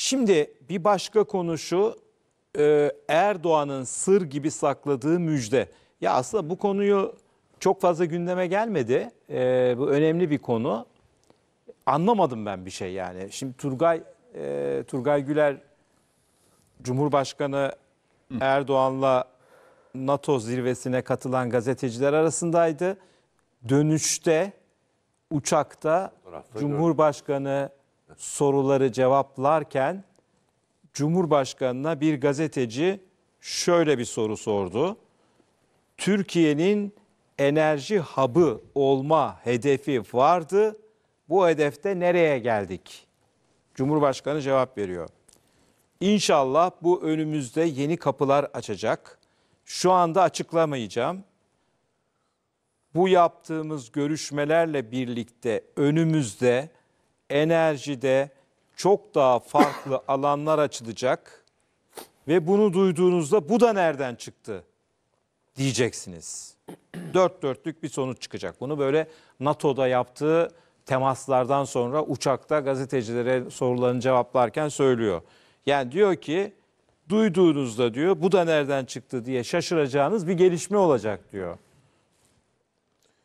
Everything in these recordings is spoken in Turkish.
Şimdi bir başka konu şu e, Erdoğan'ın sır gibi sakladığı müjde. Ya aslında bu konuyu çok fazla gündeme gelmedi. E, bu önemli bir konu. Anlamadım ben bir şey yani. Şimdi Turgay e, Turgay Güler Cumhurbaşkanı Erdoğan'la NATO zirvesine katılan gazeteciler arasındaydı. Dönüşte uçakta Fotoğrafta Cumhurbaşkanı soruları cevaplarken Cumhurbaşkanına bir gazeteci şöyle bir soru sordu. Türkiye'nin enerji hub'ı olma hedefi vardı. Bu hedefte nereye geldik? Cumhurbaşkanı cevap veriyor. İnşallah bu önümüzde yeni kapılar açacak. Şu anda açıklamayacağım. Bu yaptığımız görüşmelerle birlikte önümüzde enerjide çok daha farklı alanlar açılacak ve bunu duyduğunuzda bu da nereden çıktı diyeceksiniz. Dört dörtlük bir sonuç çıkacak. Bunu böyle NATO'da yaptığı temaslardan sonra uçakta gazetecilere sorularını cevaplarken söylüyor. Yani diyor ki duyduğunuzda diyor bu da nereden çıktı diye şaşıracağınız bir gelişme olacak diyor.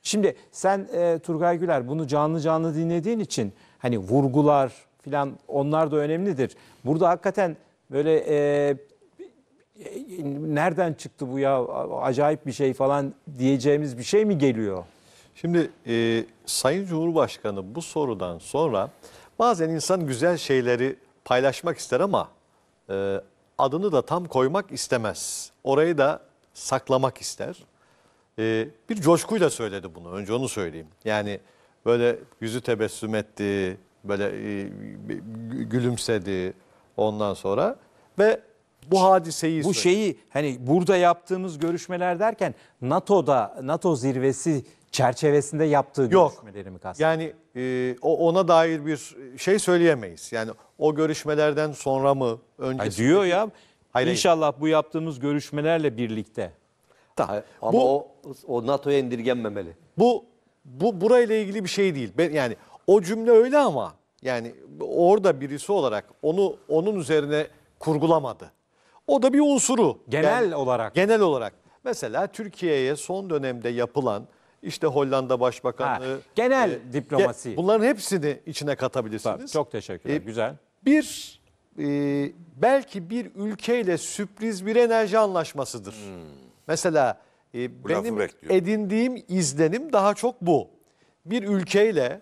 Şimdi sen e, Turgay Güler bunu canlı canlı dinlediğin için hani vurgular filan onlar da önemlidir. Burada hakikaten böyle e, nereden çıktı bu ya acayip bir şey falan diyeceğimiz bir şey mi geliyor? Şimdi e, Sayın Cumhurbaşkanı bu sorudan sonra bazen insan güzel şeyleri paylaşmak ister ama e, adını da tam koymak istemez. Orayı da saklamak ister. E, bir coşkuyla söyledi bunu önce onu söyleyeyim. Yani böyle yüzü tebessüm etti, böyle e, gülümsedi ondan sonra ve bu hadiseyi bu şeyi hani burada yaptığımız görüşmeler derken NATO'da NATO zirvesi çerçevesinde yaptığı görüşmeleri mi kastediyor? Yani e, ona dair bir şey söyleyemeyiz. Yani o görüşmelerden sonra mı öncesi? diyor ya. Hayır, inşallah hayır. bu yaptığımız görüşmelerle birlikte. Ta, Ama bu, o, o NATO'ya indirgenmemeli. Bu bu burayla ilgili bir şey değil. Ben, yani o cümle öyle ama yani orada birisi olarak onu onun üzerine kurgulamadı. O da bir unsuru. Genel yani, olarak. Genel olarak. Mesela Türkiye'ye son dönemde yapılan işte Hollanda Başbakanlığı. Ha, genel e, diplomasi. Ge, bunların hepsini içine katabilirsiniz. Tabii, çok teşekkürler. E, Güzel. Bir e, belki bir ülkeyle sürpriz bir enerji anlaşmasıdır. Hmm. Mesela e, benim edindiğim izlenim daha çok bu. Bir ülkeyle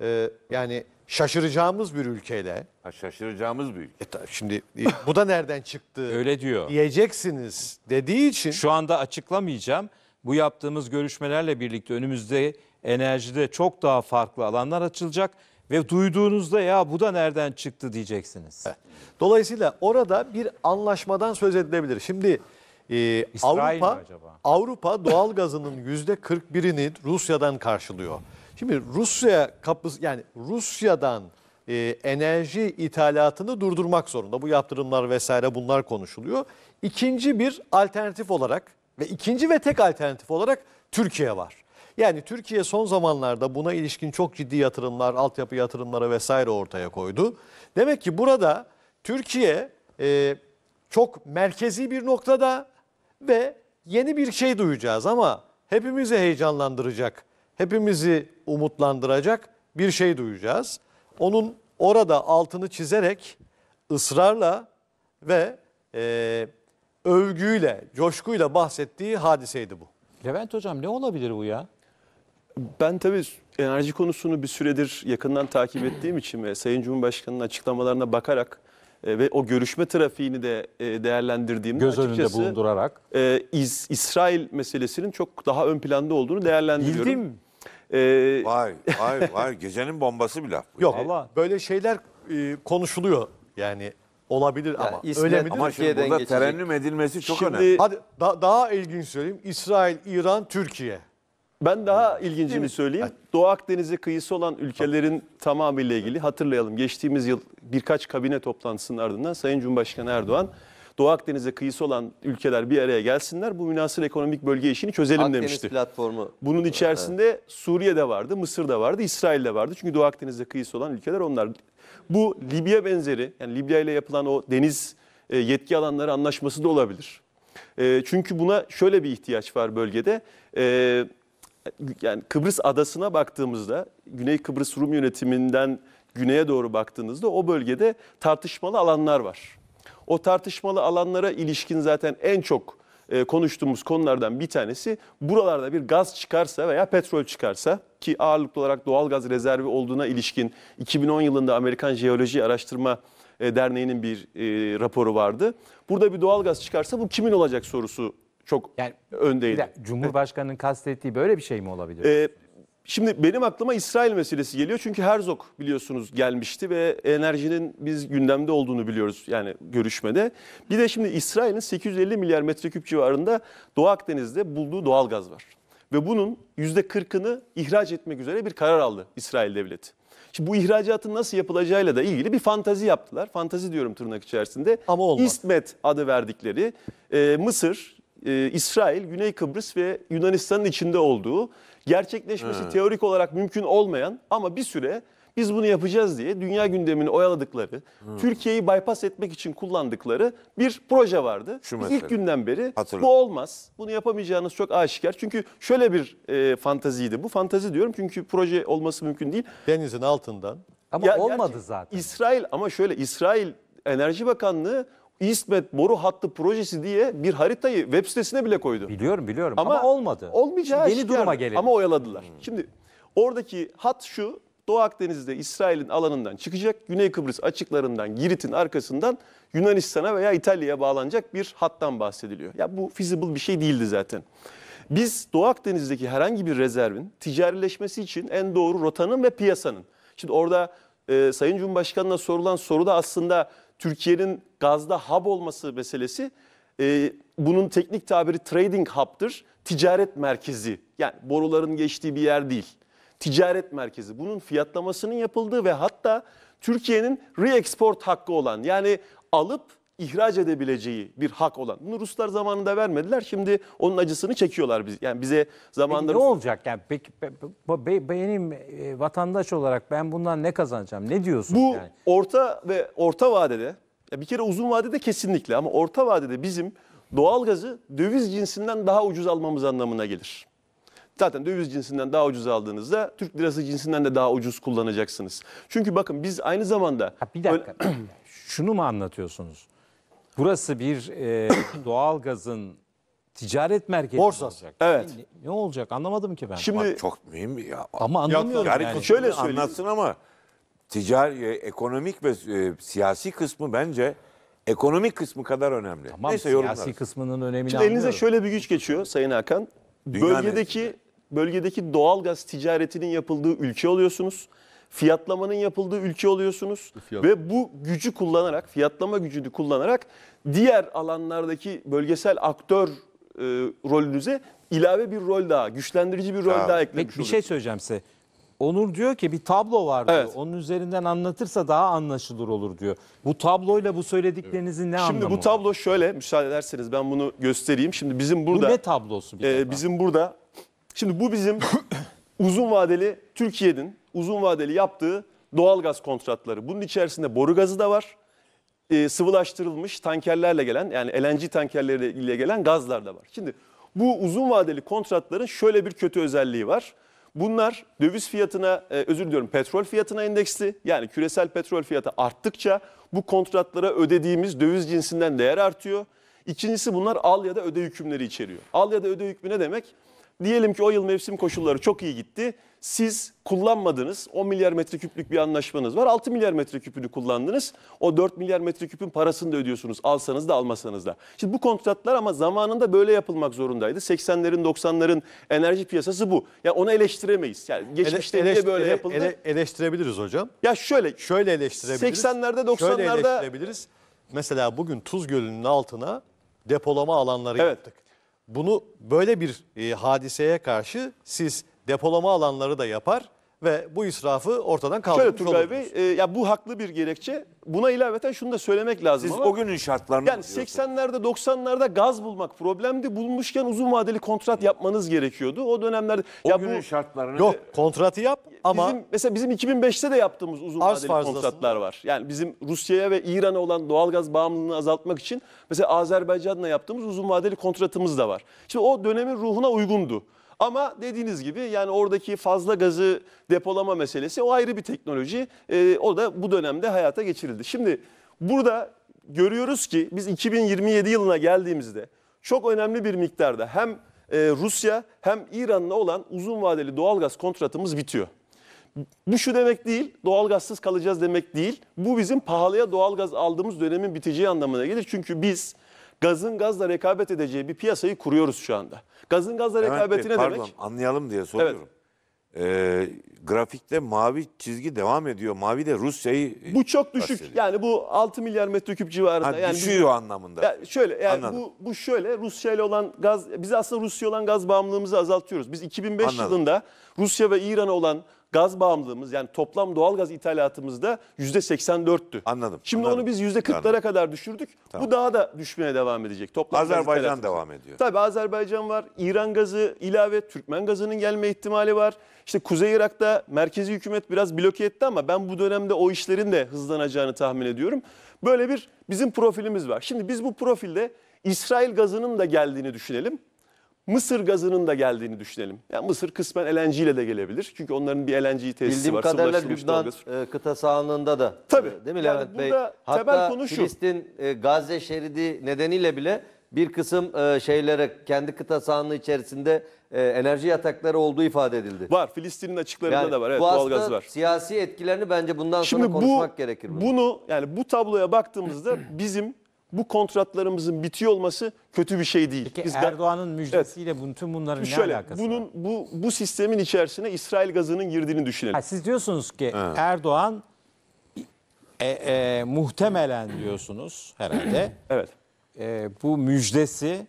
e, yani şaşıracağımız bir ülkeyle. Ha, şaşıracağımız bir ülke. E, şimdi e, bu da nereden çıktı Öyle diyor. diyeceksiniz dediği için Şu anda açıklamayacağım. Bu yaptığımız görüşmelerle birlikte önümüzde enerjide çok daha farklı alanlar açılacak ve duyduğunuzda ya bu da nereden çıktı diyeceksiniz. Dolayısıyla orada bir anlaşmadan söz edilebilir. Şimdi ee, İsrail Avrupa doğal gazının Avrupa doğalgazının yüzde 41'ini Rusya'dan karşılıyor. Şimdi Rusya kapısı yani Rusya'dan e, enerji ithalatını durdurmak zorunda. Bu yaptırımlar vesaire bunlar konuşuluyor. İkinci bir alternatif olarak ve ikinci ve tek alternatif olarak Türkiye var. Yani Türkiye son zamanlarda buna ilişkin çok ciddi yatırımlar, altyapı yatırımları vesaire ortaya koydu. Demek ki burada Türkiye e, çok merkezi bir noktada ve yeni bir şey duyacağız ama hepimizi heyecanlandıracak, hepimizi umutlandıracak bir şey duyacağız. Onun orada altını çizerek ısrarla ve e, övgüyle, coşkuyla bahsettiği hadiseydi bu. Levent Hocam ne olabilir bu ya? Ben tabii enerji konusunu bir süredir yakından takip ettiğim için ve Sayın Cumhurbaşkanı'nın açıklamalarına bakarak e, ve o görüşme trafiğini de e, değerlendirdiğimde Göz açıkçası önünde bulundurarak e, İz, İsrail meselesinin çok daha ön planda olduğunu değerlendiriyorum. Bildim. E, vay vay vay gecenin bombası bir laf. Yok Allah. böyle şeyler e, konuşuluyor yani olabilir yani ama İsmet, öyle midir? Ama şimdi burada geçecek. terennüm edilmesi çok şimdi, önemli. Hadi da, daha ilginç söyleyeyim İsrail, İran, Türkiye. Ben daha ilgincini söyleyeyim. Doğu Akdeniz'e kıyısı olan ülkelerin tamamıyla ilgili hatırlayalım. Geçtiğimiz yıl birkaç kabine toplantısının ardından Sayın Cumhurbaşkanı Erdoğan Doğu Akdeniz'e kıyısı olan ülkeler bir araya gelsinler. Bu münasır ekonomik bölge işini çözelim Akdeniz demişti. platformu. Bunun içerisinde Suriye de vardı, Mısır da vardı, İsrail de vardı. Çünkü Doğu Akdeniz'e kıyısı olan ülkeler onlar. Bu Libya benzeri, yani Libya ile yapılan o deniz e, yetki alanları anlaşması da olabilir. E, çünkü buna şöyle bir ihtiyaç var bölgede. E, yani Kıbrıs adasına baktığımızda Güney Kıbrıs Rum yönetiminden güneye doğru baktığınızda o bölgede tartışmalı alanlar var. O tartışmalı alanlara ilişkin zaten en çok e, konuştuğumuz konulardan bir tanesi buralarda bir gaz çıkarsa veya petrol çıkarsa ki ağırlıklı olarak doğal gaz rezervi olduğuna ilişkin 2010 yılında Amerikan Jeoloji Araştırma e, Derneği'nin bir e, raporu vardı. Burada bir doğal gaz çıkarsa bu kimin olacak sorusu çok yani, öndeydi. Cumhurbaşkanının kastettiği böyle bir şey mi olabilir? Ee, Şimdi benim aklıma İsrail meselesi geliyor. Çünkü Herzog biliyorsunuz gelmişti ve enerjinin biz gündemde olduğunu biliyoruz yani görüşmede. Bir de şimdi İsrail'in 850 milyar metreküp civarında Doğu Akdeniz'de bulduğu doğal gaz var. Ve bunun %40'ını ihraç etmek üzere bir karar aldı İsrail devleti. Şimdi bu ihracatın nasıl yapılacağıyla da ilgili bir fantazi yaptılar. Fantazi diyorum tırnak içerisinde. Ama olmaz. İsmet adı verdikleri e, Mısır, e, İsrail, Güney Kıbrıs ve Yunanistan'ın içinde olduğu, gerçekleşmesi He. teorik olarak mümkün olmayan ama bir süre biz bunu yapacağız diye dünya gündemini oyaladıkları, hmm. Türkiye'yi bypass etmek için kullandıkları bir proje vardı. Şu Biz günden beri Hatırladım. bu olmaz, bunu yapamayacağınız çok aşikar. Çünkü şöyle bir e, fantaziydi. Bu fantazi diyorum çünkü proje olması mümkün değil. denizin altından Ama Ya olmadı zaten. İsrail ama şöyle İsrail Enerji Bakanlığı İsmet boru hattı projesi diye bir haritayı web sitesine bile koydu. Biliyorum biliyorum ama, ama olmadı. Olmayacağı Şimdi yeni duruma gelelim. Ama oyaladılar. Hmm. Şimdi oradaki hat şu. Doğu Akdeniz'de İsrail'in alanından çıkacak. Güney Kıbrıs açıklarından Girit'in arkasından Yunanistan'a veya İtalya'ya bağlanacak bir hattan bahsediliyor. Ya bu feasible bir şey değildi zaten. Biz Doğu Akdeniz'deki herhangi bir rezervin ticarileşmesi için en doğru rotanın ve piyasanın. Şimdi orada e, Sayın Cumhurbaşkanı'na sorulan soruda aslında Türkiye'nin gazda hub olması meselesi e, bunun teknik tabiri trading hub'tır. Ticaret merkezi yani boruların geçtiği bir yer değil. Ticaret merkezi bunun fiyatlamasının yapıldığı ve hatta Türkiye'nin re-export hakkı olan yani alıp ihraç edebileceği bir hak olan. Bunu Ruslar zamanında vermediler. Şimdi onun acısını çekiyorlar biz. Yani bize zamanında... Peki ne olacak? Yani peki, benim e, vatandaş olarak ben bundan ne kazanacağım? Ne diyorsun? Bu yani? orta ve orta vadede, bir kere uzun vadede kesinlikle ama orta vadede bizim doğalgazı döviz cinsinden daha ucuz almamız anlamına gelir. Zaten döviz cinsinden daha ucuz aldığınızda Türk lirası cinsinden de daha ucuz kullanacaksınız. Çünkü bakın biz aynı zamanda... Ha, bir dakika. Şunu mu anlatıyorsunuz? Burası bir e, doğal gazın ticaret merkezi Borsa. olacak. Evet. Ne, ne olacak anlamadım ki ben. Şimdi Bak, çok mühim ya. ama anlamıyorum yani. Yani, şöyle söyleyeyim. anlatsın ama ticari, e, ekonomik ve e, siyasi kısmı bence ekonomik kısmı kadar önemli. Tamam, Neyse siyasi kısmının önemini Şimdi elinize şöyle bir güç geçiyor Sayın Hakan. Dünya bölgedeki bölgedeki gaz ticaretinin yapıldığı ülke oluyorsunuz fiyatlamanın yapıldığı ülke oluyorsunuz Fiyat. ve bu gücü kullanarak, fiyatlama gücünü kullanarak diğer alanlardaki bölgesel aktör e, rolünüze ilave bir rol daha, güçlendirici bir rol Tamam. daha eklemiş Peki bir şey söyleyeceğim size. Onur diyor ki bir tablo var diyor. Evet. Onun üzerinden anlatırsa daha anlaşılır olur diyor. Bu tabloyla bu söylediklerinizin ne anlamı var? Şimdi bu tablo şöyle, müsaade ederseniz ben bunu göstereyim. Şimdi bizim Bu burada... ne tablosu bir Ee, bizim burada şimdi bu bizim uzun vadeli Türkiye'nin uzun vadeli yaptığı doğal gaz kontratları. Bunun içerisinde boru gazı da var. E, sıvılaştırılmış tankerlerle gelen yani LNG tankerleriyle gelen gazlar da var. Şimdi bu uzun vadeli kontratların şöyle bir kötü özelliği var. Bunlar döviz fiyatına, e, özür diliyorum petrol fiyatına endeksli. Yani küresel petrol fiyatı arttıkça bu kontratlara ödediğimiz döviz cinsinden değer artıyor. İkincisi bunlar al ya da öde hükümleri içeriyor. Al ya da öde hükmü ne demek? Diyelim ki o yıl mevsim koşulları çok iyi gitti. Siz kullanmadınız. 10 milyar metreküplük bir anlaşmanız var. 6 milyar metreküpünü kullandınız. O 4 milyar metreküpün parasını da ödüyorsunuz. Alsanız da almasanız da. Şimdi bu kontratlar ama zamanında böyle yapılmak zorundaydı. 80'lerin 90'ların enerji piyasası bu. Yani onu eleştiremeyiz. Yani geçmişte ele, eleş, böyle ele, yapıldı. Ele, eleştirebiliriz hocam. Ya şöyle. Şöyle eleştirebiliriz. 80'lerde 90'larda. Şöyle eleştirebiliriz. Mesela bugün Tuz Gölü'nün altına depolama alanları evet. yaptık. Bunu böyle bir e, hadiseye karşı siz depolama alanları da yapar ve bu israfı ortadan kaldırmış Şöyle Turgay Bey, e, ya bu haklı bir gerekçe. Buna ilaveten şunu da söylemek lazım Siz ama. o günün şartlarını Yani diyorsunuz. 80'lerde 90'larda gaz bulmak problemdi. Bulmuşken uzun vadeli kontrat yapmanız gerekiyordu. O dönemlerde O ya günün bu şartlarını Yok kontratı yap ama bizim mesela bizim 2005'te de yaptığımız uzun vadeli fazlasını- kontratlar var. Yani bizim Rusya'ya ve İran'a olan doğalgaz bağımlılığını azaltmak için mesela Azerbaycan'la yaptığımız uzun vadeli kontratımız da var. Şimdi o dönemin ruhuna uygundu. Ama dediğiniz gibi yani oradaki fazla gazı depolama meselesi o ayrı bir teknoloji. E, o da bu dönemde hayata geçirildi. Şimdi burada görüyoruz ki biz 2027 yılına geldiğimizde çok önemli bir miktarda hem e, Rusya hem İran'la olan uzun vadeli doğalgaz kontratımız bitiyor. Bu şu demek değil, doğalgazsız kalacağız demek değil. Bu bizim pahalıya doğalgaz aldığımız dönemin biteceği anlamına gelir. Çünkü biz gazın gazla rekabet edeceği bir piyasayı kuruyoruz şu anda. Gazın gazla Levent rekabeti Bey, ne pardon, demek? anlayalım diye soruyorum. Evet. Ee, grafikte mavi çizgi devam ediyor. Mavi de Rusya'yı e, Bu çok düşük. bahsediyor. Yani bu 6 milyar metreküp civarında. Ha, yani düşüyor anlamında. Ya şöyle yani bu, bu şöyle Rusya ile olan gaz biz aslında Rusya olan gaz bağımlılığımızı azaltıyoruz. Biz 2005 Anladım. yılında Rusya ve İran'a olan gaz bağımlılığımız yani toplam doğal gaz ithalatımızda %84'tü. Anladım. Şimdi anladım. onu biz %40'lara kadar düşürdük. Tamam. Bu daha da düşmeye devam edecek. Toplam Azerbaycan devam ediyor. Tabii Azerbaycan var. İran gazı ilave Türkmen gazının gelme ihtimali var. İşte Kuzey Irak'ta merkezi hükümet biraz bloke etti ama ben bu dönemde o işlerin de hızlanacağını tahmin ediyorum. Böyle bir bizim profilimiz var. Şimdi biz bu profilde İsrail gazının da geldiğini düşünelim. Mısır gazının da geldiğini düşünelim. Ya yani Mısır kısmen LNG ile de gelebilir. Çünkü onların bir LNG tesisi Bildiğim var. Bildiğim kadarıyla Lübnan e, kıta sahanlığında da. Tabii. E, değil mi Levent Bey? Hatta temel konu şu. Filistin e, Gazze şeridi nedeniyle bile bir kısım e, şeylere kendi kıta sahanlığı içerisinde e, enerji yatakları olduğu ifade edildi. Var. Filistin'in açıklarında yani, da var. Evet, bu doğalgaz var. siyasi etkilerini bence bundan Şimdi sonra konuşmak bu, gerekir. Şimdi Bunu yani bu tabloya baktığımızda bizim bu kontratlarımızın bitiyor olması kötü bir şey değil. Peki Biz Erdoğan'ın müjdesiyle evet, tüm bunların şöyle, ne alakası bunun, var? Bu, bu sistemin içerisine İsrail gazının girdiğini düşünelim. Ha, siz diyorsunuz ki ha. Erdoğan e, e, muhtemelen diyorsunuz herhalde. evet. E, bu müjdesi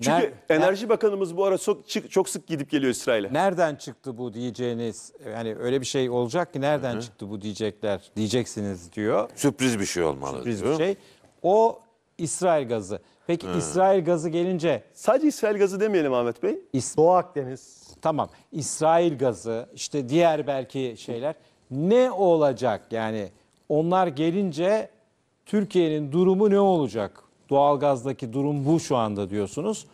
çünkü Ner Enerji Bakanımız bu ara çok, çok sık gidip geliyor İsrail'e. Nereden çıktı bu diyeceğiniz yani öyle bir şey olacak ki nereden Hı -hı. çıktı bu diyecekler diyeceksiniz diyor. Sürpriz bir şey olmalı Sürpriz diyor. bir şey. O İsrail gazı. Peki İsrail gazı gelince Sadece İsrail gazı demeyelim Ahmet Bey. İs- Doğu Akdeniz. tamam İsrail gazı işte diğer belki şeyler ne olacak yani onlar gelince Türkiye'nin durumu ne olacak? Doğalgazdaki durum bu şu anda diyorsunuz.